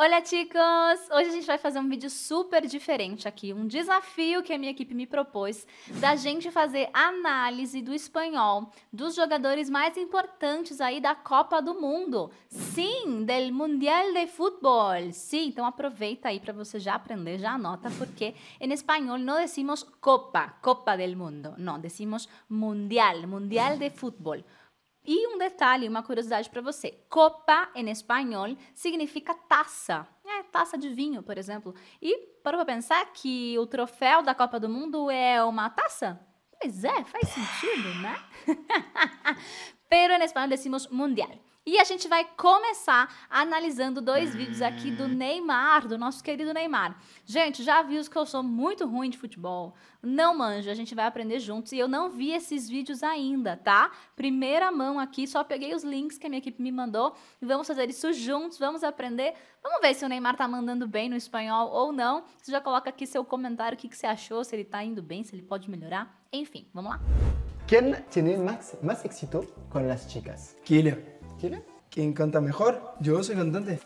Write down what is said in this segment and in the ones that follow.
Olá, chicos! Hoje a gente vai fazer um vídeo super diferente aqui, um desafio que a minha equipe me propôs da gente fazer análise do espanhol dos jogadores mais importantes aí da Copa do Mundo. Sim, del Mundial de Futebol. Sim, então aproveita aí para você já aprender, já anota, porque em espanhol não decimos Copa, Copa del Mundo. Não, decimos Mundial, Mundial de Futebol. E um detalhe, uma curiosidade para você: copa em espanhol significa taça. É, taça de vinho, por exemplo. E para pensar que o troféu da Copa do Mundo é uma taça? Pois é, faz sentido, né? Pero em espanhol decimos mundial. E a gente vai começar analisando dois vídeos aqui do é. Neymar, do nosso querido Neymar. Gente, já vi os que eu sou muito ruim de futebol. Não manjo, a gente vai aprender juntos. E eu não vi esses vídeos ainda, tá? Primeira mão aqui, só peguei os links que a minha equipe me mandou e vamos fazer isso juntos, vamos aprender. Vamos ver se o Neymar tá mandando bem no espanhol ou não. Você já coloca aqui seu comentário, o que, que você achou, se ele tá indo bem, se ele pode melhorar. Enfim, vamos lá. Quem tem mais, mais éxito com as chicas? Kylian. ¿Quién canta mejor? Yo soy cantante.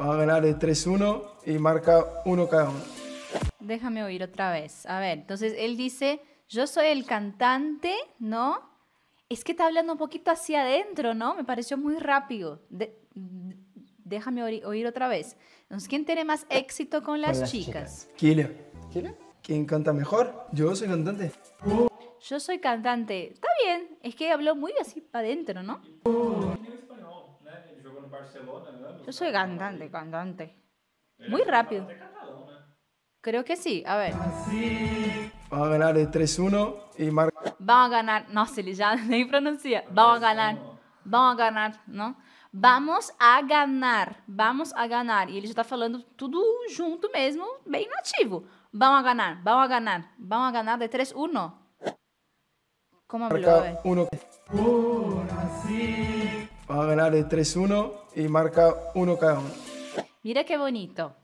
Va a ganar el 3-1 y marca uno cada uno. Déjame oír otra vez. A ver, entonces él dice, yo soy el cantante, ¿no? Es que está hablando un poquito hacia adentro, ¿no? Me pareció muy rápido. déjame oír, otra vez. Entonces, ¿quién tiene más éxito con las, chicas? chicas? ¿Quién canta mejor? Yo soy cantante yo soy cantante. Está bien, es que habló muy así para adentro, ¿no? Yo soy cantante, cantante. Muy rápido. Creo que sí, a ver. Vamos a ganar de 3-1 y marca. Vamos a ganar, no se ya ni pronuncia. Vamos a ganar, vamos a ganar, ¿no? Vamos a ganar, vamos a ganar. Y él ya está hablando todo junto mismo, bien nativo. Vamos a ganar, vamos a ganar, vamos a ganar de 3-1. ¿Cómo ganhar Marca eh? uno. Va a ganar de 3-1 y marca uno cada uno. Mira que bonito.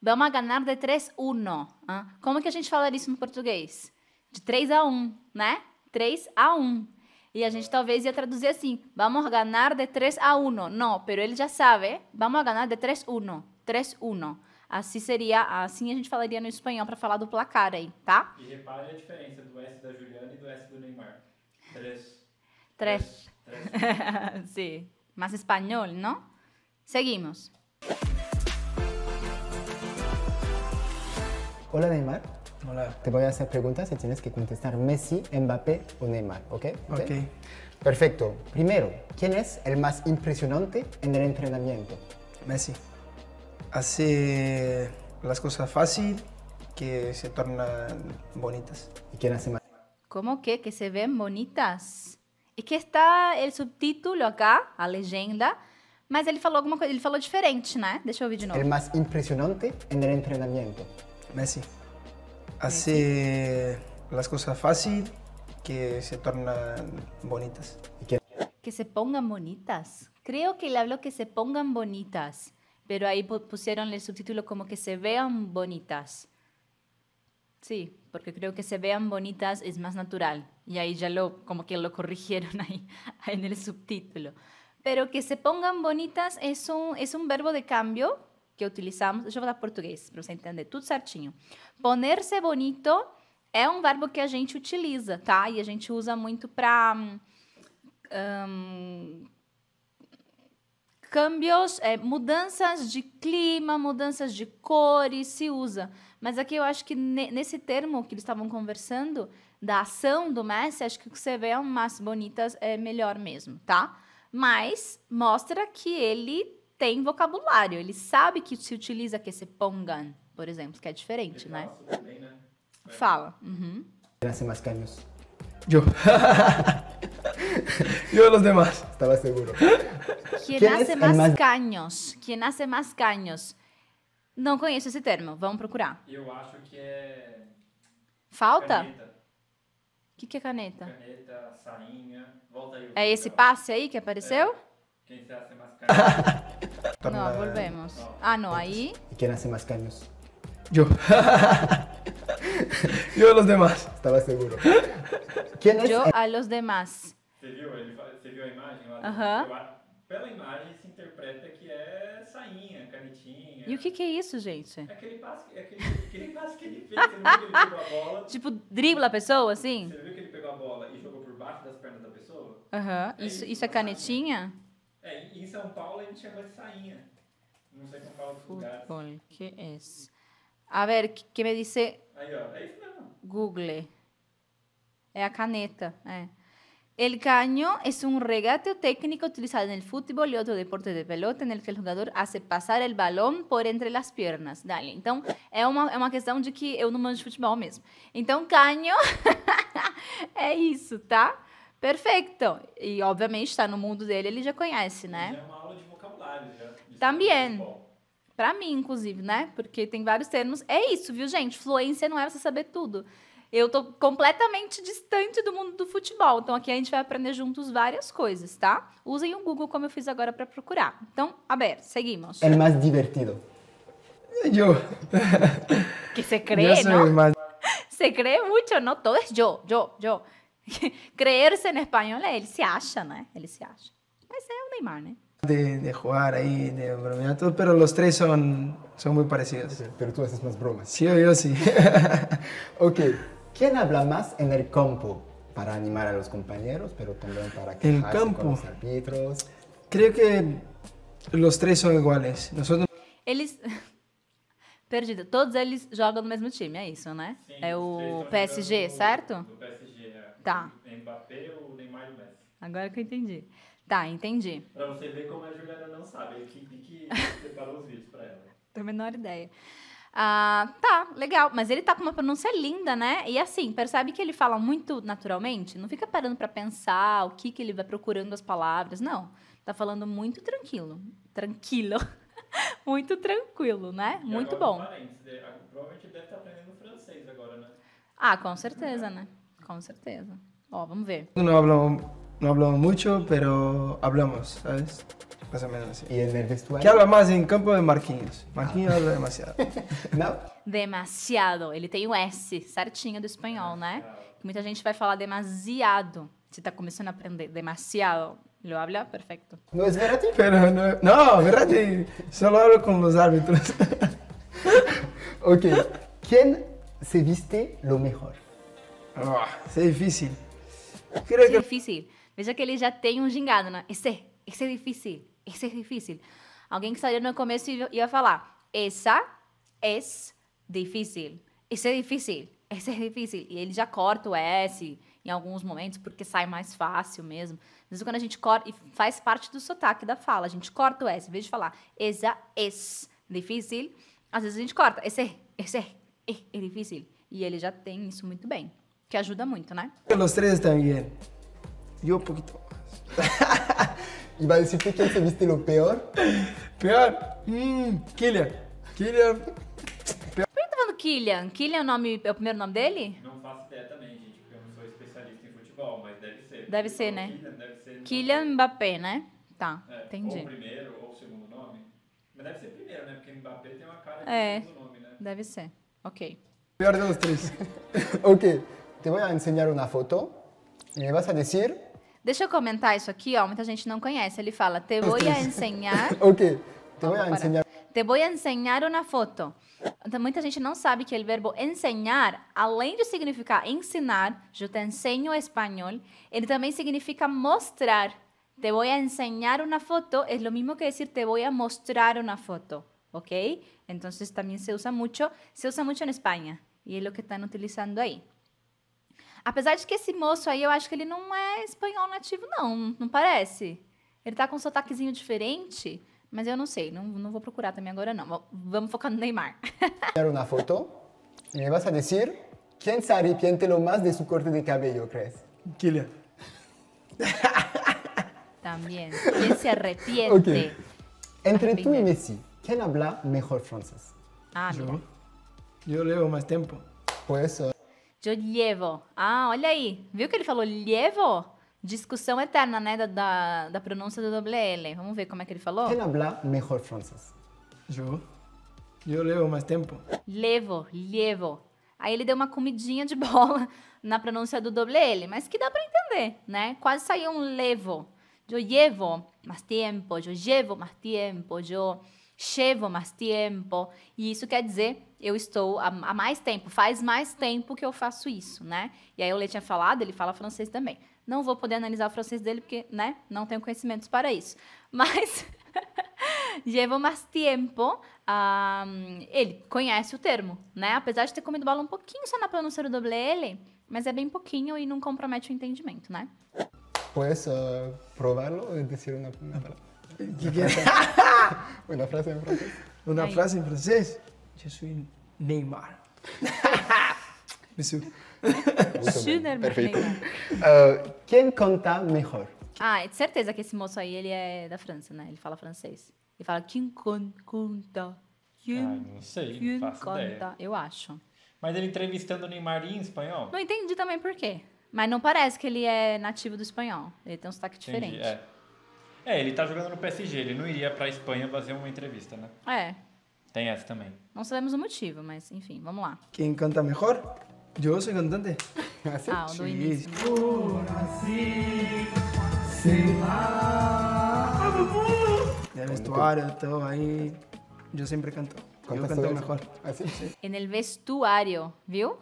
Vamos a ganar de 3-1. ¿ah? como que a gente fala isso em português? De 3 a 1, né? 3 a 1. E a gente talvez ia traduzir assim: Vamos ganhar de 3 a 1. Não, mas ele já sabe. Vamos ganhar de 3 a 1. 3 a 1. Assim seria, assim a gente falaria no espanhol para falar do placar aí, tá? E repare a diferença do S da Juliana e do S do Neymar. Tres. Tres. sí, más español, ¿no? Seguimos. Hola Neymar. Hola. Te voy a hacer preguntas y tienes que contestar Messi, Mbappé o Neymar, ¿ok? Ok. Perfecto. Primero, ¿quién es el más impresionante en el entrenamiento? Messi. Hace las cosas fácil que se tornan bonitas. ¿Y quién hace más? ¿Cómo que? Que se ven bonitas. Es que está el subtítulo acá, la leyenda, pero él falou alguma diferente, ¿no? Deixa eu ouvir de novo. más impresionante en el entrenamiento. Messi. Hace las cosas fáciles que se tornan bonitas. Que se pongan bonitas. Creo que él habló que se pongan bonitas, pero ahí pusieron el subtítulo como que se vean bonitas. Sí, porque creo que se vean bonitas es más natural. Y ahí ya lo, como que lo corrigieron ahí en el subtítulo. Pero que se pongan bonitas es un, es un verbo de cambio que utilizamos. Yo vou dar português para você entender tudo certinho. Ponerse se bonito é um verbo que a gente utiliza, tá? E a gente usa muito para. Um, é, mudanças de clima, mudanças de cores, se usa. Mas aqui eu acho que ne nesse termo que eles estavam conversando, da ação do Messi, acho que o que você vê é um bonitas é melhor mesmo, tá? Mas mostra que ele tem vocabulário, ele sabe que se utiliza que esse pongan, por exemplo, que é diferente, né? Também, né? É. Fala. Uhum. Gracias, mais caños. Yo. Yo los demás. Estaba seguro. Quien hace más caños? Quien hace más caños? Não conheço esse termo, vamos procurar. Eu acho que é. Falta? O que, que é caneta? Caneta, sainha. Volta aí. É esse passe aí que apareceu? É. Quem se hace mais caños. no, volvemos. No. Ah, no, ahí. ¿Y quién hace mais caños? Eu. Eu a los demás. Estava seguro. ¿Quién es? Yo a los demás. Você viu, ele, você viu a imagem? Aham. Uhum. Pela imagem se interpreta que é sainha, canetinha. E o que, que é isso, gente? É aquele passe, é aquele, aquele passe que ele fez, você viu que ele pegou a bola. Tipo, dribla a pessoa, assim? Você viu que ele pegou a bola e jogou por baixo das pernas da pessoa? Aham. Uhum. É isso, isso é, é canetinha? É, em São Paulo a gente chama de sainha. Não sei como fala dos lugares. Fútbol, que é isso? A ver, que me disse... Aí, ó, é isso mesmo. Google. É a caneta, é. El caño es un regateo técnico utilizado en el fútbol y otro deporte de pelota en el que o jogador hace passar o balão por entre as pernas. Dale. Então, é uma, é uma questão de que eu não manjo futebol mesmo. Então, caño é isso, tá? Perfeito. E, obviamente, está no mundo dele, ele já conhece, né? Já é uma aula de vocabulário. Também. É Para mim, inclusive, né? Porque tem vários termos. É isso, viu, gente? Fluência não é você saber tudo. Eu tô completamente distante do mundo do futebol. Então aqui a gente vai aprender juntos várias coisas, tá? Usem o Google como eu fiz agora para procurar. Então, a ver, seguimos. É mais divertido. Eu. Que você crê, eu não? mais. Se crê muito, não? Todo é eu, eu, eu. Creer-se em espanhol é ele se acha, né? Ele se acha. Mas é o Neymar, né? De, de, aí, de bromear, tudo. pero los tres son, son muy parecidos. Okay, pero tú haces más bromas. Sí, yo sí. ok, ¿Quién habla más en el campo? Para animar a los compañeros, pero también para que el Con los arbitros. Creo que los tres son iguales. Nosotros... Eles... Perdido. Todos eles jogam no mesmo time, é isso, né? Sim, é o PSG, certo? O PSG, é. Tá. Mbappé, o Neymar e o Messi. Agora que eu entendi. Tá, entendi. Pra você ver como é a Juliana não sabe, a equipe que separou os vídeos pra ela. Tenho a menor ideia. Ah, tá, legal. Mas ele tá com uma pronúncia linda, né? E assim, percebe que ele fala muito naturalmente? Não fica parando para pensar o que, que ele vai procurando as palavras, não. Tá falando muito tranquilo. Tranquilo. muito tranquilo, né? E muito bom. É, provavelmente ele deve estar tá aprendendo francês agora, né? Ah, com certeza, é. né? Com certeza. Ó, vamos ver. Não, não, não no hablamos mucho, pero hablamos, ¿sabes? Más o menos así. ¿Y en el vestuario? ¿Qué habla más en campo de Marquinhos? Marquinhos ah. habla demasiado. Não? Demasiado. Ele tem o S certinho do espanhol, né? Muita gente vai falar demasiado. Você está começando a aprender demasiado. Lo habla perfeito. No es verdad? Pero no, no verdad. solo hablo con los árbitros. ok. ¿Quién se viste lo mejor? Oh, es difícil. Creo que... difícil. Veja que ele já tem um gingado, né? Esse, esse é difícil, esse é difícil. Alguém que saiu no começo ia falar, essa é difícil, esse é difícil, esse é difícil. E ele já corta o S em alguns momentos, porque sai mais fácil mesmo. Às vezes quando a gente corta, e faz parte do sotaque da fala, a gente corta o S, em vez de falar, essa é difícil, às vezes a gente corta, esse, esse é, é, é difícil. E ele já tem isso muito bem, que ajuda muito, né? Pelos três também yo poquito más. Iba a decir que quién se viste lo peor. Peor? Hum, Killian. Killian. Peor. Por que tá falando Killian? Killian é o, nome, é o primeiro nome dele? Não faço ideia também, gente, porque eu não sou especialista em futebol, mas deve ser. Deve ser, né? Killian, deve ser Kylian Mbappé, né? Tá, é, entendi. Ou o primeiro ou o segundo nome. Mas deve ser primeiro, né? Porque Mbappé tem uma cara de é, segundo nome, né? Deve ser. Ok. Peor de los tres. ok, te voy a enseñar una foto y me vas a decir Deixa eu comentar isso aqui, ó. Muita gente não conhece. Ele fala: Te voy a enseñar. ok. Te voy a enseñar. Te voy a enseñar una foto. Então, muita gente não sabe que o verbo ensinar, além de significar ensinar, eu te ensino espanhol, ele também significa mostrar. Te voy a enseñar una foto é o mesmo que dizer te voy a mostrar uma foto, ¿ok? Então, também se usa muito, se usa muito em Espanha e é o que estão utilizando aí. Apesar de que esse moço aí, eu acho que ele não é espanhol nativo, não. Não parece? Ele tá com um sotaquezinho diferente, mas eu não sei. Não, não vou procurar também agora, não. Vamos focar no Neymar. Quero uma foto. e Me vas a dizer quem se arrepende lo mais de seu corte de cabelo, crees? Kylian. Também. Quem se arrepende? Okay. Entre tu e Messi, quem habla melhor francês? Ah, mira. Yo, yo leo tempo. tiempo. Por Yo llevo. Ah, olha aí. Viu que ele falou llevo? Discussão eterna, né, da, da, da pronúncia do doble L. Vamos ver como é que ele falou? Quem habla melhor francês? Eu. Eu levo mais tempo. Levo, levo. Aí ele deu uma comidinha de bola na pronúncia do doble L, mas que dá para entender, né? Quase saiu um levo. Eu llevo mais tempo, eu llevo mais tempo, eu... Chevo mais tempo. E isso quer dizer, eu estou há, mais tempo, faz mais tempo que eu faço isso, né? E aí o Lê tinha falado, ele fala francês também. Não vou poder analisar o francês dele porque, né, não tenho conhecimentos para isso. Mas chevo mais tempo. Um, ele conhece o termo, né? Apesar de ter comido bola um pouquinho só na pronúncia do WL, L, mas é bem pouquinho e não compromete o entendimento, né? Pode uh, eh, prová-lo e dizer uma, uma palavra. ¿Qué quieres? É Una frase em francês? ¿Una Ay. frase en francês? Je suis Neymar. Bisous. Perfeito. Uh, quem conta melhor? Ah, é de certeza que esse moço aí, ele é da França, né? Ele fala francês. Ele fala quem conta. Quem, ah, não sei, quem não conta. Ideia. Eu acho. Mas ele entrevistando o Neymar em espanhol? Não entendi também por quê. Mas não parece que ele é nativo do espanhol. Ele tem um sotaque diferente. Entendi, é. É, ele tá jogando no PSG, ele não iria pra Espanha fazer uma entrevista, né? É. Tem essa também. Não sabemos o motivo, mas enfim, vamos lá. Quem canta melhor? Eu sou cantante. ah, o do início. É vestuário, então aí. Eu sempre canto. eu canto melhor. Assim, sim. En vestuário, viu?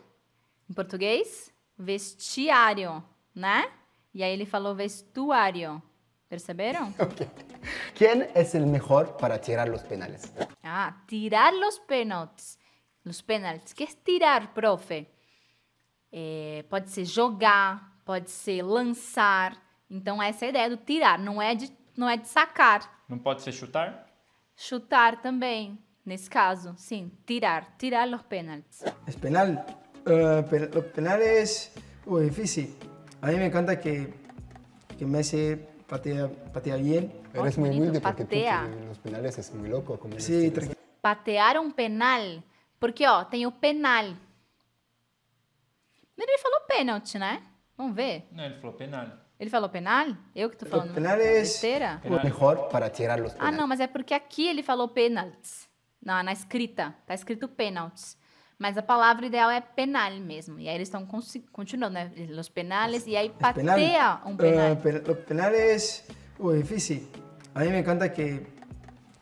Em português, vestiário, né? E aí ele falou vestuário. ¿Perseveron? ¿Quién es el mejor para tirar los penales? Ah, tirar los penaltis. Los penaltis. ¿Qué es tirar, profe? Eh, puede ser jugar, puede ser lanzar. Entonces, esa idea la idea tirar, no es de, de sacar. ¿No puede ser chutar? Chutar también, en este caso, sí. Tirar, tirar los penaltis. Es penal. Uh, penal los penales, difícil. A mí me encanta que, que Messi patea, patea bien. Oh, Eres muy humilde porque tú, que los penales es muy loco. Como sí, Patear um penal. Porque, ó, oh, tem o penal. Mas ele falou pênalti, né? Vamos ver. Não, ele falou penal. Ele falou penal? Eu que tô falando. O penal é o melhor para tirar os ah, penales. Ah, não, mas é porque aqui ele falou pênalti. Na, na escrita. Tá escrito pênalti. Mas a palavra ideal é penal mesmo. E aí eles estão continuando, né? Os penales. E aí patea penal, um penal. Uh, ah, penal los penales, difícil. A mí me encanta que,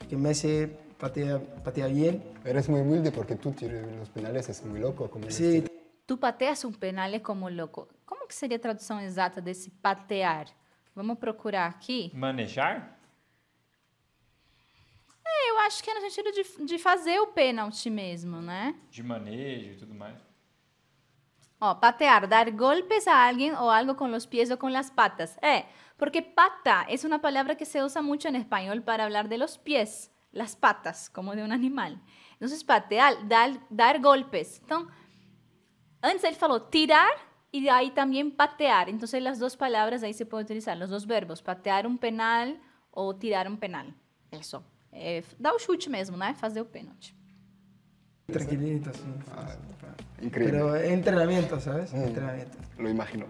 que Messi patea, patea bien. Eres muy humilde porque tú los penales es muy loco. Como sí. Tú pateas un penal como loco. Como que seria a tradução exata desse patear? Vamos procurar aqui. Manejar? acho que é no sentido de, de fazer o pênalti mesmo, né? De manejo e tudo mais. Ó, patear, dar golpes a alguém ou algo com os pés ou com as patas. É, porque pata é uma palavra que se usa muito em espanhol para falar de los pies, las patas, como de um animal. Então, patear, dar, dar golpes. Então, antes ele falou tirar e aí também patear. Então, as duas palavras aí se pode utilizar, os dois verbos, patear um penal ou tirar um penal. Isso. Da un o chute mesmo, né? Fazer o pênalti. Tranquilito, así. Ah, increíble. Pero entrenamiento, ¿sabes? Mm. entrenamiento. Lo imagino.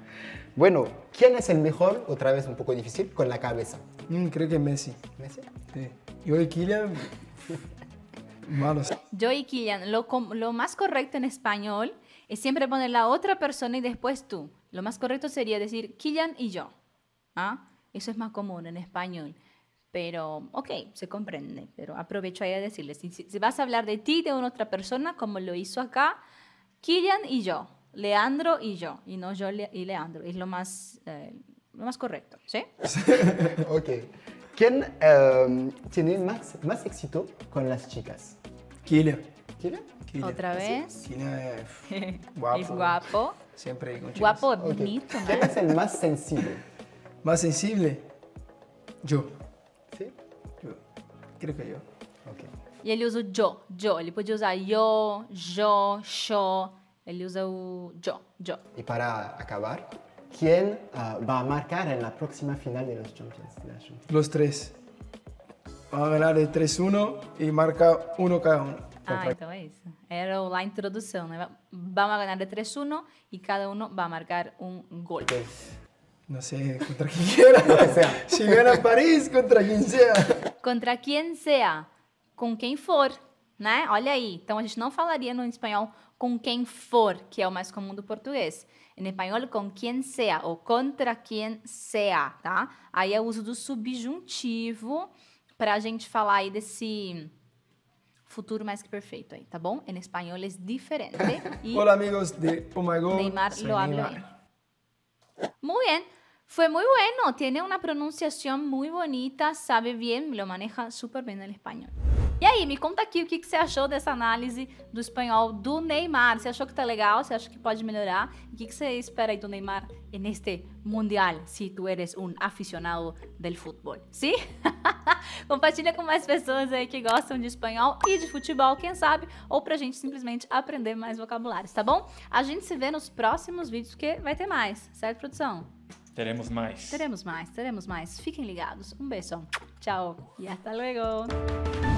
Bueno, ¿quién es el mejor? Otra vez un poco difícil, con la cabeza. Mm, creo que Messi. ¿Messi? Sí. Yo y Kylian, malos. Yo y Kylian, lo, más correcto en español es siempre poner la otra persona y después tú. Lo más correcto sería decir Kylian y yo. ¿Ah? Eso es más común en español pero ok, se comprende, pero aprovecho ahí a decirles, si, vas a hablar de ti, de una otra persona, como lo hizo acá, Killian y yo, Leandro y yo, y no yo y Leandro, es lo más, eh, más correcto, ¿sí? ok. ¿Quién em, tiene más, más éxito con las chicas? Killian. ¿Killian? ¿Otra vez? Killian es guapo. es guapo. Siempre con chicas. Guapo, bonito. ¿Quién es el más sensible? ¿Más sensible? Yo. Creo que yo. Okay. E ele usa o jo, jo. Ele podia usar yo, jo, sho. él usa o jo, jo. E para acabar, ¿quién ah, va a marcar en la próxima final de los Champions? De Los tres. Vamos a ganar de 3-1 y marca uno cada uno. Ah, Perfecto. então é isso. Era a introdução, né? Vamos ganhar de 3-1 y cada uno va a marcar un gol. no sé, contra quien quiera. Llegar a Paris contra quien sea. Contra quien sea. Com quem for, né? Olha aí. Então a gente não falaria no espanhol com quem for, que é o mais comum do português. Em espanhol, com quem sea ou contra quem sea, tá? Aí é o uso do subjuntivo para a gente falar aí desse futuro mais que perfeito aí, tá bom? Em espanhol é diferente. E Olá, amigos de Oh My God. Neymar lo habla Muy bien. Fue muy bueno, tiene una pronunciação muito bonita, sabe bien, lo maneja super bem el español. E aí, me conta aqui o que, você achou dessa análise do espanhol do Neymar. Você achou que tá legal? Você acha que pode melhorar? O que, você espera aí do Neymar neste Mundial, se tu eres um aficionado del futebol? Sim? Compartilha com mais pessoas aí que gostam de espanhol e de futebol, quem sabe, ou pra gente simplesmente aprender mais vocabulários, tá bom? A gente se vê nos próximos vídeos que vai ter mais, certo, produção? Teremos mais. Teremos mais, teremos mais. Fiquem ligados. Um beijo. Tchau e até logo.